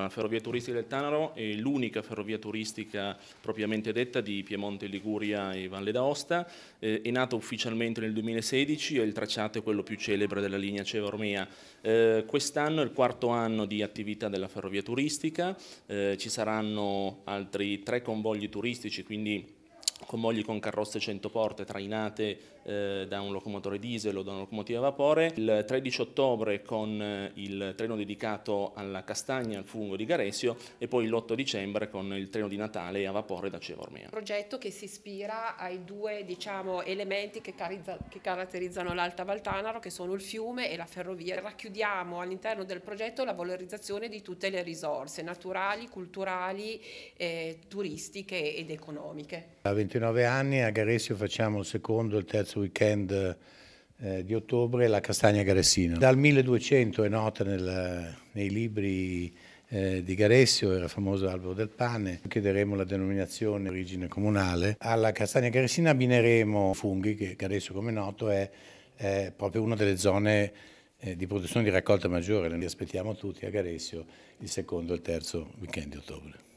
La ferrovia turistica del Tanaro è l'unica ferrovia turistica propriamente detta di Piemonte, Liguria e Valle d'Aosta, eh, è nata ufficialmente nel 2016 e il tracciato è quello più celebre della linea Ceva-Ormea. Eh, Quest'anno è il quarto anno di attività della ferrovia turistica, eh, ci saranno altri tre convogli turistici, quindi con mogli con carrozze 100 porte trainate eh, da un locomotore diesel o da una locomotiva a vapore. Il 13 ottobre con eh, il treno dedicato alla castagna al fungo di Garesio e poi l'8 dicembre con il treno di Natale a vapore da Cevormea. Un progetto che si ispira ai due diciamo, elementi che, che caratterizzano l'Alta Valtanaro che sono il fiume e la ferrovia. Racchiudiamo all'interno del progetto la valorizzazione di tutte le risorse naturali, culturali, eh, turistiche ed economiche. 29 anni, a Garessio facciamo il secondo e il terzo weekend eh, di ottobre, la Castagna Garessino. Dal 1200 è nota nel, nei libri eh, di Garessio, era famoso albero del pane, chiederemo la denominazione origine comunale. Alla Castagna Garessina abbineremo funghi, che Garessio come noto è, è proprio una delle zone eh, di produzione di raccolta maggiore, ne aspettiamo tutti a Garessio il secondo e il terzo weekend di ottobre.